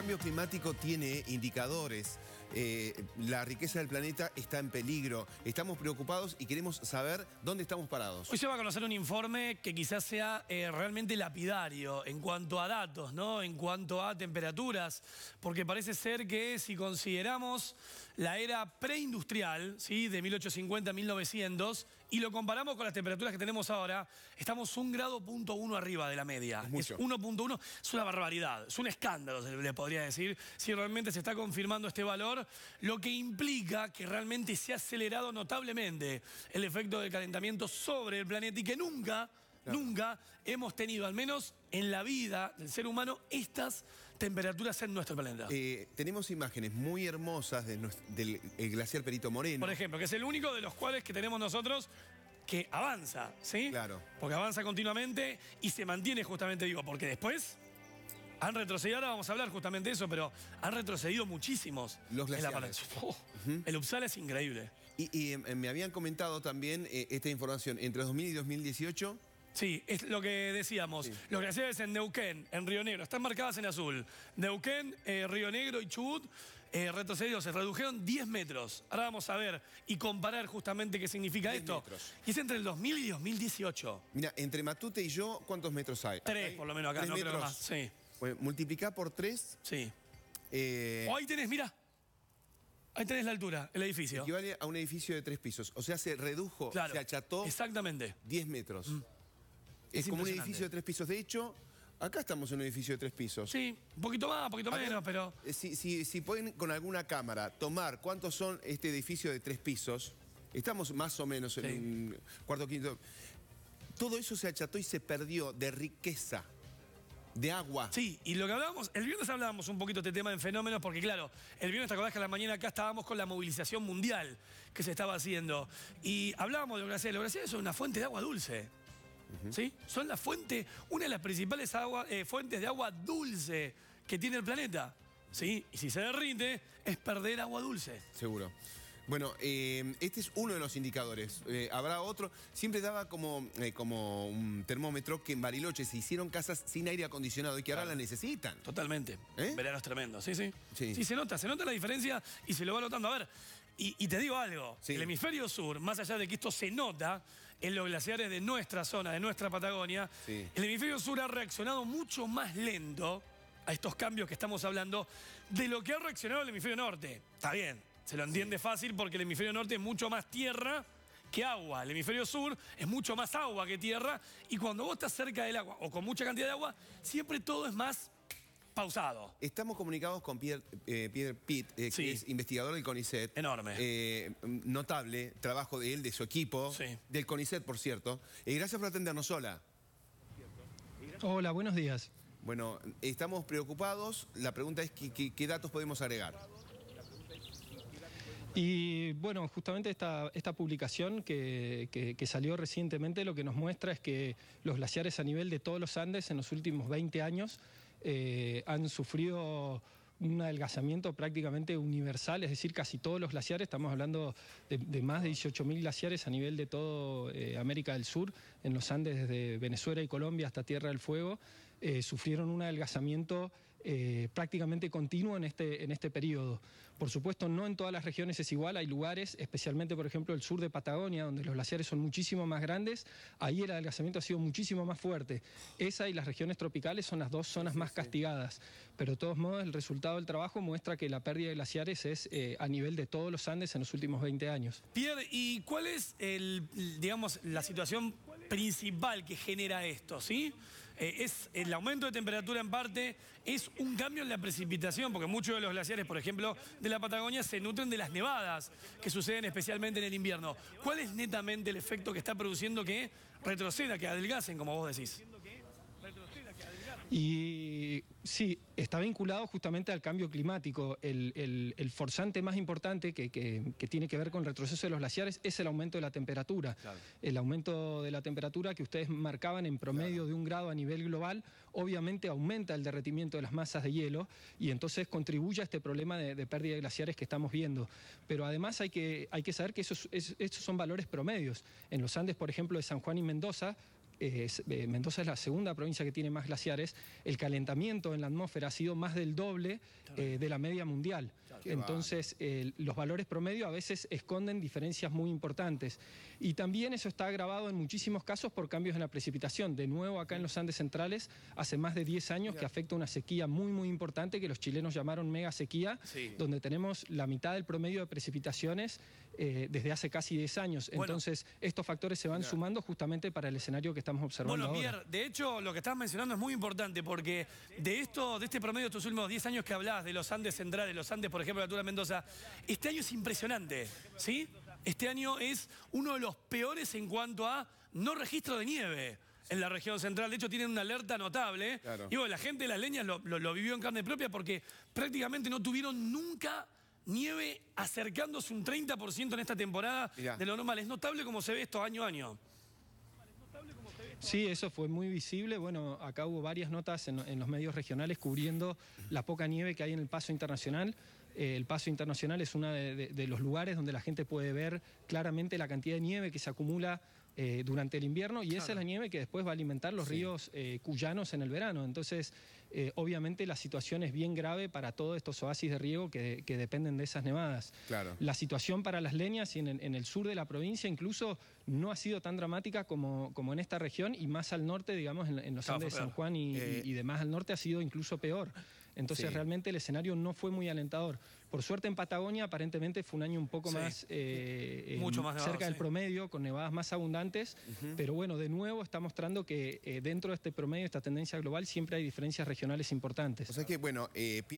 El cambio climático tiene indicadores. Eh, la riqueza del planeta está en peligro. Estamos preocupados y queremos saber dónde estamos parados. Hoy se va a conocer un informe que quizás sea eh, realmente lapidario en cuanto a datos, ¿no? En cuanto a temperaturas, porque parece ser que si consideramos la era preindustrial, ¿sí? De 1850 a 1900, y lo comparamos con las temperaturas que tenemos ahora, estamos un grado punto uno arriba de la media. Es 1.1, es una barbaridad, es un escándalo, se le podría decir, si realmente se está confirmando este valor, lo que implica que realmente se ha acelerado notablemente el efecto del calentamiento sobre el planeta y que nunca, nunca hemos tenido, al menos en la vida del ser humano, estas temperaturas en nuestro planeta. Eh, tenemos imágenes muy hermosas del glaciar Perito Moreno. Por ejemplo, que es el único de los cuales que tenemos nosotros que avanza, ¿sí? Claro. Porque avanza continuamente y se mantiene justamente vivo, porque después han retrocedido, ahora vamos a hablar justamente de eso, pero han retrocedido muchísimos. Los glaciares. El Upsala es increíble. Y, em, me habían comentado también eh, esta información. Entre 2000 y 2018 Sí, es lo que decíamos. que Los es en Neuquén, en Río Negro, están marcadas en azul. Neuquén, eh, Río Negro y Chubut eh, retrocedieron, se redujeron 10 metros. Ahora vamos a ver y comparar justamente qué significa esto. Y es entre el 2000 y 2018. Mira, entre Matute y yo, ¿cuántos metros hay? Tres, por lo menos acá, no metros. Sí. multiplicá por tres. Sí. Eh, oh, ahí tenés, mira. Ahí tenés la altura, el edificio. Equivale a un edificio de tres pisos. O sea, se redujo, se acható. Exactamente. 10 metros. Mm. Es, como un edificio de tres pisos. De hecho, acá estamos en un edificio de tres pisos. Sí, un poquito más, un poquito menos, pero... Eh, si, pueden con alguna cámara tomar cuántos son este edificio de tres pisos, estamos más o menos en un cuarto, quinto... Todo eso se acható y se perdió de riqueza de agua. Sí, y lo que hablábamos, el viernes hablábamos un poquito de este tema de fenómenos, porque claro, el viernes te acordás que a la mañana acá estábamos con la movilización mundial que se estaba haciendo. Y hablábamos de la Los es una fuente de agua dulce. ¿sí? Son la fuente, una de las principales eh, fuentes de agua dulce que tiene el planeta. ¿sí? Y si se derrite, es perder agua dulce. Seguro. Bueno, eh, este es uno de los indicadores. Eh, habrá otro. Siempre daba como, como un termómetro que en Bariloche se hicieron casas sin aire acondicionado y que ahora la necesitan. Totalmente. Veranos tremendos, sí, sí, sí. se nota, se nota la diferencia y se lo va notando. A ver, y, te digo algo. El hemisferio sur, más allá de que esto se nota, en los glaciares de nuestra zona, de nuestra Patagonia, el hemisferio sur ha reaccionado mucho más lento a estos cambios que estamos hablando de lo que ha reaccionado el hemisferio norte. Está bien, se lo entiende fácil porque el hemisferio norte es mucho más tierra que agua. El hemisferio sur es mucho más agua que tierra y cuando vos estás cerca del agua o con mucha cantidad de agua, siempre todo es más pausado. Estamos comunicados con Pierre, eh, Pitt, eh, que es investigador del CONICET. Enorme. Eh, notable trabajo de él, de su equipo, del CONICET, por cierto. gracias por atendernos sola. Hola, buenos días. Bueno, estamos preocupados. La pregunta es qué, datos podemos agregar. Y bueno, justamente esta, esta publicación que, que, salió recientemente lo que nos muestra es que los glaciares a nivel de todos los Andes en los últimos 20 años eh, han sufrido un adelgazamiento prácticamente universal, es decir, casi todos los glaciares, estamos hablando de, más de 18.000 glaciares a nivel de todo eh, América del Sur, en los Andes desde Venezuela y Colombia hasta Tierra del Fuego, eh, sufrieron un adelgazamiento eh, prácticamente continuo en este, en este periodo. Por supuesto, no en todas las regiones es igual, hay lugares, especialmente por ejemplo el sur de Patagonia, donde los glaciares son muchísimo más grandes, ahí el adelgazamiento ha sido muchísimo más fuerte. Esa y las regiones tropicales son las dos zonas más castigadas, pero de todos modos el resultado del trabajo muestra que la pérdida de glaciares es eh, a nivel de todos los Andes en los últimos 20 años. Pierre, ¿y cuál es, el, digamos, la situación principal que genera esto? ¿sí? Eh, es el aumento de temperatura en parte, es un cambio en la precipitación, porque muchos de los glaciares, por ejemplo, de la Patagonia se nutren de las nevadas que suceden especialmente en el invierno. ¿Cuál es netamente el efecto que está produciendo que retroceda, que adelgacen, como vos decís? Y sí, está vinculado justamente al cambio climático. El, forzante más importante que, tiene que ver con el retroceso de los glaciares es el aumento de la temperatura. El aumento de la temperatura que ustedes marcaban en promedio de un grado a nivel global, obviamente aumenta el derretimiento de las masas de hielo y entonces contribuye a este problema de, pérdida de glaciares que estamos viendo. Pero además hay que, hay que saber que esos son valores promedios. En los Andes, por ejemplo, de San Juan y Mendoza, eh, Mendoza es la segunda provincia que tiene más glaciares, el calentamiento en la atmósfera ha sido más del doble eh, de la media mundial. Entonces, los valores promedio a veces esconden diferencias muy importantes. Y también eso está agravado en muchísimos casos por cambios en la precipitación. De nuevo, acá en los Andes Centrales, hace más de 10 años que afecta una sequía muy, muy importante que los chilenos llamaron mega sequía, donde tenemos la mitad del promedio de precipitaciones eh, desde hace casi 10 años. Entonces, estos factores se van sumando justamente para el escenario que estamos observando. Bueno, Pierre, de hecho, lo que estás mencionando es muy importante porque de esto, de este promedio de estos últimos 10 años que hablabas, de los Andes Centrales, los Andes, por ejemplo, ejemplo, Mendoza. Este año es impresionante, ¿sí? Este año es uno de los peores en cuanto a no registro de nieve en la región central. De hecho, tienen una alerta notable. Y bueno, la gente de las leñas lo, vivió en carne propia porque prácticamente no tuvieron nunca nieve acercándose un 30% en esta temporada de lo normal. Es notable como se ve esto año a año. Sí, eso fue muy visible. Bueno, acá hubo varias notas en, los medios regionales cubriendo la poca nieve que hay en el paso internacional. Eh, el Paso Internacional es uno de, los lugares donde la gente puede ver claramente la cantidad de nieve que se acumula eh, durante el invierno y esa es la nieve que después va a alimentar los ríos eh, cuyanos en el verano. Entonces, obviamente la situación es bien grave para todos estos oasis de riego que, dependen de esas nevadas. La situación para las leñas en, en, el sur de la provincia incluso no ha sido tan dramática como, en esta región y más al norte, digamos, en, los Andes de San Juan y, y demás al norte ha sido incluso peor. Entonces realmente el escenario no fue muy alentador. Por suerte en Patagonia aparentemente fue un año un poco más, eh, cerca del promedio, con nevadas más abundantes, pero bueno, de nuevo está mostrando que eh, dentro de este promedio, esta tendencia global, siempre hay diferencias regionales importantes. O que, bueno, eh,